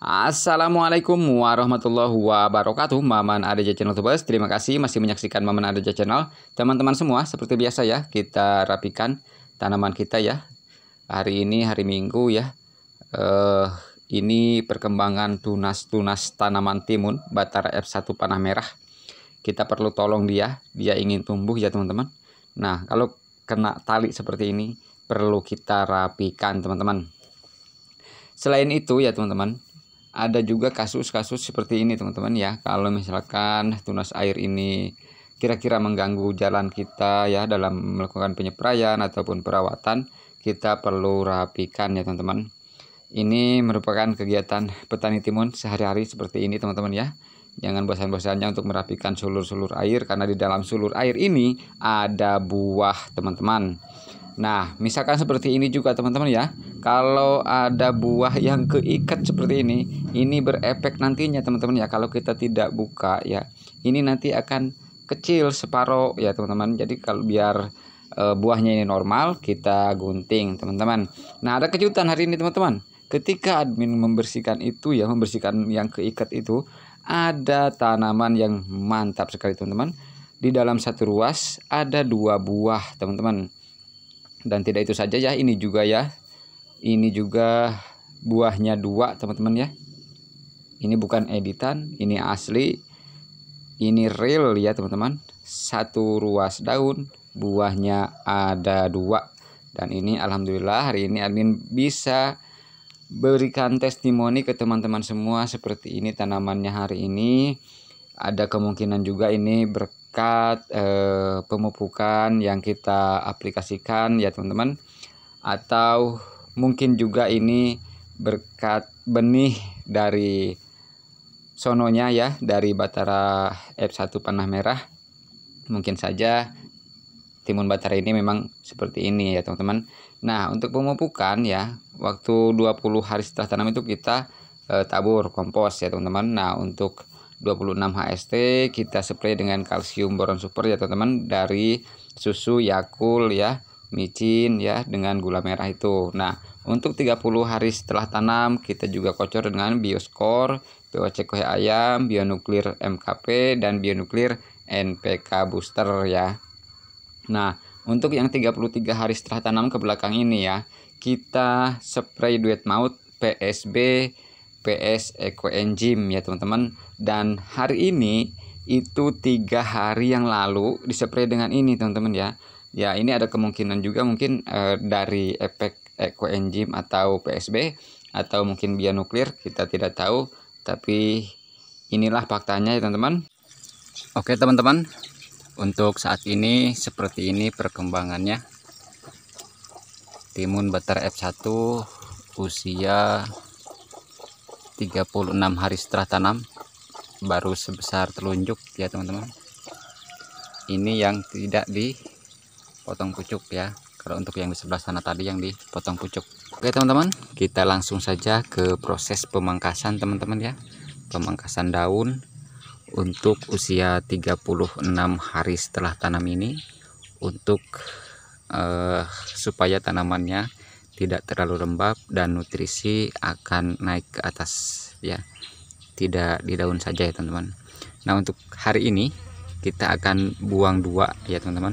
Assalamualaikum warahmatullahi wabarakatuh Maman Adeja Channel Tubes Terima kasih masih menyaksikan Maman Adeja Channel Teman-teman semua seperti biasa ya Kita rapikan tanaman kita ya Hari ini hari Minggu ya eh, Ini perkembangan tunas-tunas tanaman timun Batara F1 panah merah Kita perlu tolong dia Dia ingin tumbuh ya teman-teman Nah kalau kena tali seperti ini Perlu kita rapikan teman-teman Selain itu ya teman-teman ada juga kasus-kasus seperti ini teman-teman ya kalau misalkan tunas air ini kira-kira mengganggu jalan kita ya dalam melakukan penyeprayan ataupun perawatan kita perlu rapikan ya teman-teman ini merupakan kegiatan petani timun sehari-hari seperti ini teman-teman ya jangan bosan-bosannya untuk merapikan sulur-sulur air karena di dalam sulur air ini ada buah teman-teman Nah, misalkan seperti ini juga teman-teman ya. Kalau ada buah yang keikat seperti ini, ini berefek nantinya teman-teman ya kalau kita tidak buka ya. Ini nanti akan kecil separoh ya teman-teman. Jadi kalau biar e, buahnya ini normal, kita gunting teman-teman. Nah, ada kejutan hari ini teman-teman. Ketika admin membersihkan itu ya, membersihkan yang keikat itu, ada tanaman yang mantap sekali teman-teman. Di dalam satu ruas ada dua buah teman-teman dan tidak itu saja ya ini juga ya ini juga buahnya dua teman-teman ya ini bukan editan ini asli ini real ya teman-teman satu ruas daun buahnya ada dua dan ini alhamdulillah hari ini admin bisa berikan testimoni ke teman-teman semua seperti ini tanamannya hari ini ada kemungkinan juga ini ber sertifikat eh, pemupukan yang kita aplikasikan ya teman-teman atau mungkin juga ini berkat benih dari sononya ya dari Batara F1 Panah Merah mungkin saja timun batara ini memang seperti ini ya teman-teman nah untuk pemupukan ya waktu 20 hari setelah tanam itu kita e, tabur kompos ya teman-teman nah untuk 26 HST kita spray dengan kalsium boron super ya teman-teman dari susu Yakul ya micin ya dengan gula merah itu. Nah, untuk 30 hari setelah tanam kita juga kocor dengan Bioskor, POC Kohe Ayam, Bionuklir MKP dan Bionuklir NPK Booster ya. Nah, untuk yang 33 hari setelah tanam ke belakang ini ya, kita spray duet maut PSB PS Eco Engine ya teman-teman dan hari ini itu tiga hari yang lalu dispray dengan ini teman-teman ya ya ini ada kemungkinan juga mungkin e, dari efek Eco Engine atau PSB atau mungkin nuklir kita tidak tahu tapi inilah faktanya ya teman-teman oke teman-teman untuk saat ini seperti ini perkembangannya timun butter F1 usia 36 hari setelah tanam baru sebesar telunjuk ya teman-teman ini yang tidak dipotong pucuk ya kalau untuk yang di sebelah sana tadi yang dipotong pucuk oke teman-teman kita langsung saja ke proses pemangkasan teman-teman ya pemangkasan daun untuk usia 36 hari setelah tanam ini untuk eh, supaya tanamannya tidak terlalu lembab dan nutrisi akan naik ke atas ya tidak di daun saja ya teman-teman nah untuk hari ini kita akan buang dua ya teman-teman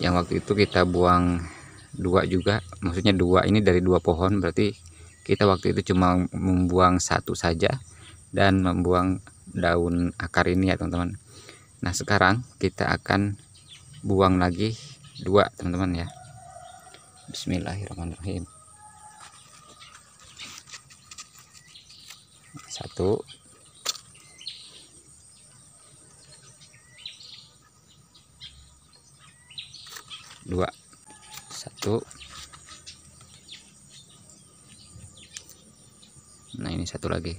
yang waktu itu kita buang dua juga maksudnya dua ini dari dua pohon berarti kita waktu itu cuma membuang satu saja dan membuang daun akar ini ya teman-teman nah sekarang kita akan buang lagi dua teman-teman ya Bismillahirrahmanirrahim satu dua satu nah ini satu lagi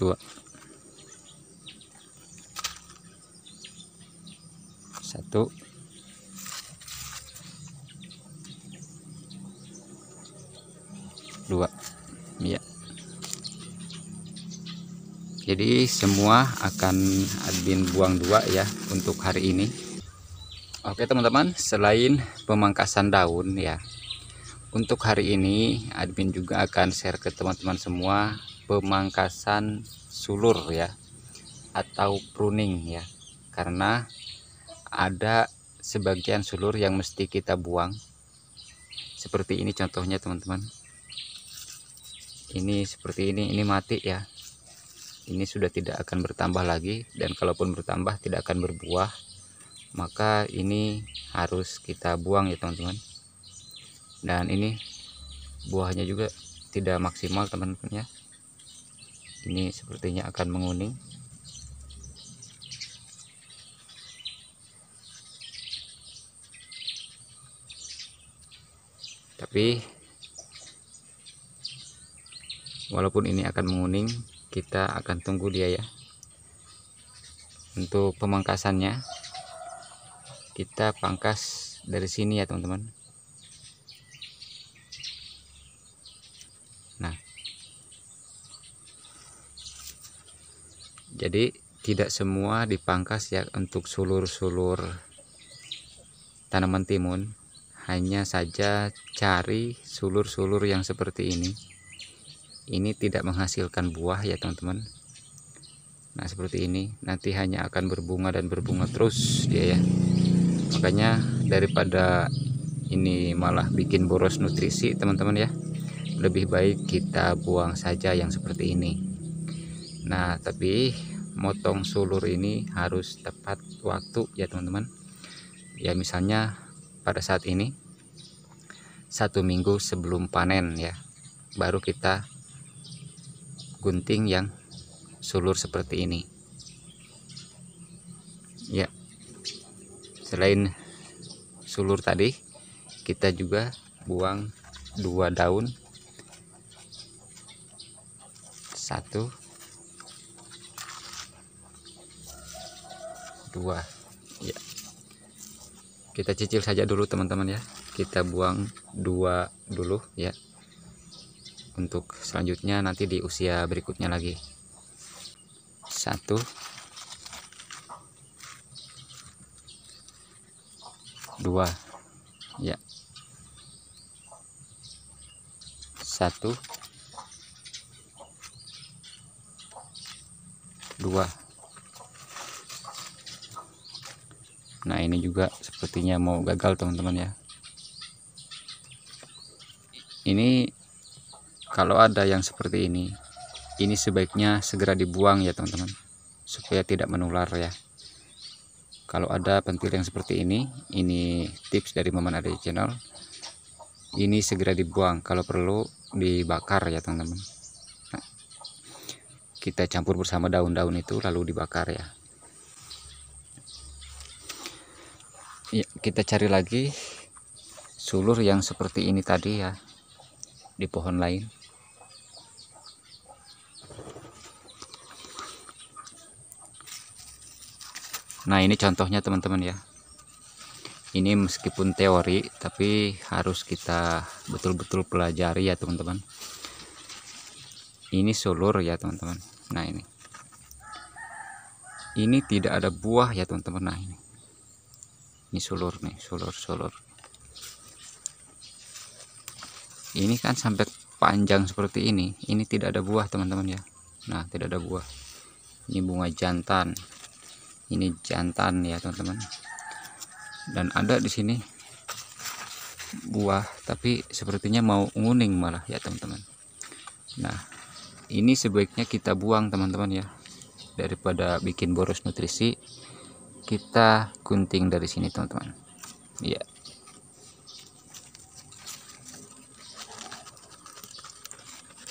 dua satu dua ya jadi semua akan admin buang dua ya untuk hari ini Oke teman-teman selain pemangkasan daun ya untuk hari ini admin juga akan share ke teman-teman semua pemangkasan sulur ya atau pruning ya karena ada sebagian sulur yang mesti kita buang seperti ini contohnya teman-teman ini seperti ini ini mati ya ini sudah tidak akan bertambah lagi dan kalaupun bertambah tidak akan berbuah maka ini harus kita buang ya teman-teman dan ini buahnya juga tidak maksimal teman-teman ya ini sepertinya akan menguning tapi walaupun ini akan menguning kita akan tunggu dia ya untuk pemangkasannya kita pangkas dari sini ya teman-teman nah jadi tidak semua dipangkas ya untuk sulur-sulur tanaman timun hanya saja cari sulur-sulur yang seperti ini ini tidak menghasilkan buah ya teman-teman nah seperti ini nanti hanya akan berbunga dan berbunga terus dia ya makanya daripada ini malah bikin boros nutrisi teman-teman ya lebih baik kita buang saja yang seperti ini nah tapi motong sulur ini harus tepat waktu ya teman-teman ya misalnya pada saat ini satu minggu sebelum panen ya baru kita gunting yang sulur seperti ini ya selain sulur tadi kita juga buang dua daun satu dua ya kita cicil saja dulu teman-teman ya kita buang dua dulu ya untuk selanjutnya nanti di usia berikutnya lagi satu dua ya satu dua nah ini juga sepertinya mau gagal teman-teman ya ini kalau ada yang seperti ini ini sebaiknya segera dibuang ya teman-teman supaya tidak menular ya kalau ada pentil yang seperti ini ini tips dari momen di Channel ini segera dibuang kalau perlu dibakar ya teman-teman nah, kita campur bersama daun-daun itu lalu dibakar ya. ya kita cari lagi sulur yang seperti ini tadi ya di pohon lain nah ini contohnya teman-teman ya ini meskipun teori tapi harus kita betul-betul pelajari ya teman-teman ini sulur ya teman-teman nah ini ini tidak ada buah ya teman-teman nah ini ini sulur nih sulur sulur ini kan sampai panjang seperti ini ini tidak ada buah teman-teman ya nah tidak ada buah ini bunga jantan ini jantan ya teman-teman dan ada di sini buah tapi sepertinya mau nguning malah ya teman-teman nah ini sebaiknya kita buang teman-teman ya daripada bikin boros nutrisi kita gunting dari sini teman-teman ya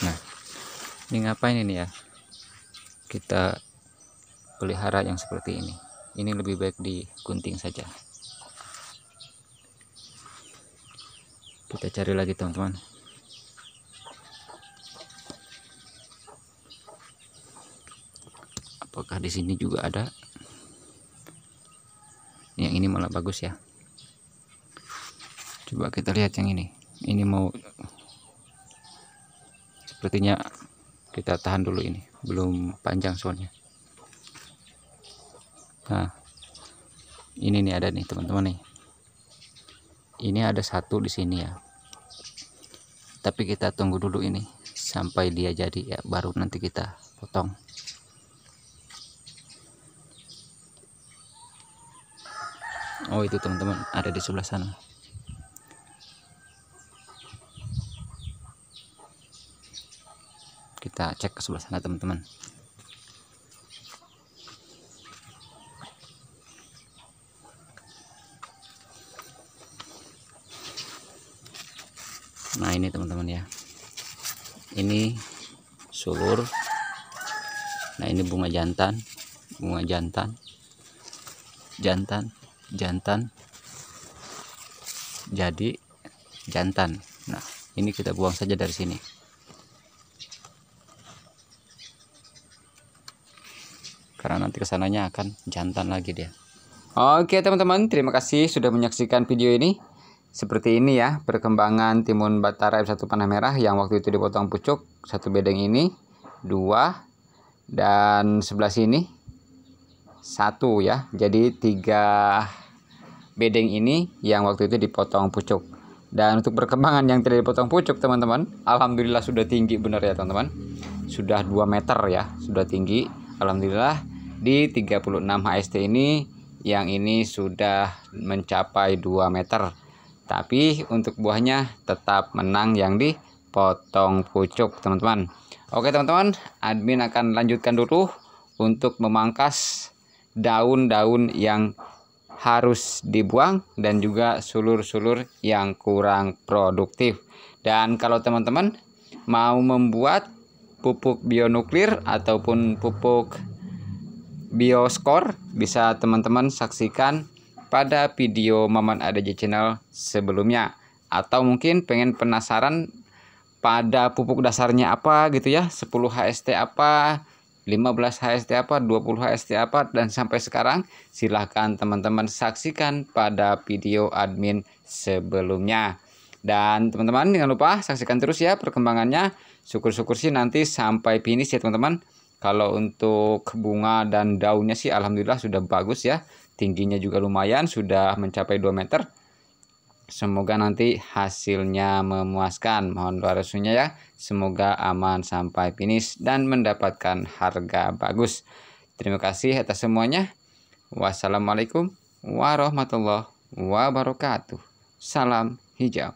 nah ini ngapain ini ya kita pelihara yang seperti ini ini lebih baik digunting saja kita cari lagi teman-teman apakah di sini juga ada yang ini malah bagus ya coba kita lihat yang ini ini mau sepertinya kita tahan dulu ini belum panjang soalnya ini nih ada nih teman-teman nih ini ada satu di sini ya tapi kita tunggu dulu ini sampai dia jadi ya baru nanti kita potong oh itu teman-teman ada di sebelah sana kita cek ke sebelah sana teman-teman nah ini teman-teman ya ini sulur nah ini bunga jantan bunga jantan jantan jantan jadi jantan nah ini kita buang saja dari sini karena nanti kesananya akan jantan lagi dia oke teman-teman terima kasih sudah menyaksikan video ini seperti ini ya perkembangan timun batara F1 panah merah yang waktu itu dipotong pucuk satu bedeng ini dua dan sebelah sini satu ya jadi tiga bedeng ini yang waktu itu dipotong pucuk dan untuk perkembangan yang tidak dipotong pucuk teman-teman Alhamdulillah sudah tinggi benar ya teman-teman sudah 2 meter ya sudah tinggi Alhamdulillah di 36 HST ini yang ini sudah mencapai 2 meter tapi untuk buahnya tetap menang yang dipotong pucuk teman-teman oke teman-teman admin akan lanjutkan dulu untuk memangkas daun-daun yang harus dibuang dan juga sulur-sulur yang kurang produktif dan kalau teman-teman mau membuat pupuk bionuklir ataupun pupuk bioskor bisa teman-teman saksikan pada video Maman ADJ channel sebelumnya atau mungkin pengen penasaran pada pupuk dasarnya apa gitu ya 10 HST apa 15 HST apa 20 HST apa dan sampai sekarang silahkan teman-teman saksikan pada video admin sebelumnya dan teman-teman jangan lupa saksikan terus ya perkembangannya syukur-syukur sih nanti sampai finish ya teman-teman kalau untuk bunga dan daunnya sih alhamdulillah sudah bagus ya tingginya juga lumayan sudah mencapai 2 meter semoga nanti hasilnya memuaskan mohon doa restunya ya semoga aman sampai finish dan mendapatkan harga bagus terima kasih atas semuanya wassalamualaikum warahmatullahi wabarakatuh salam hijau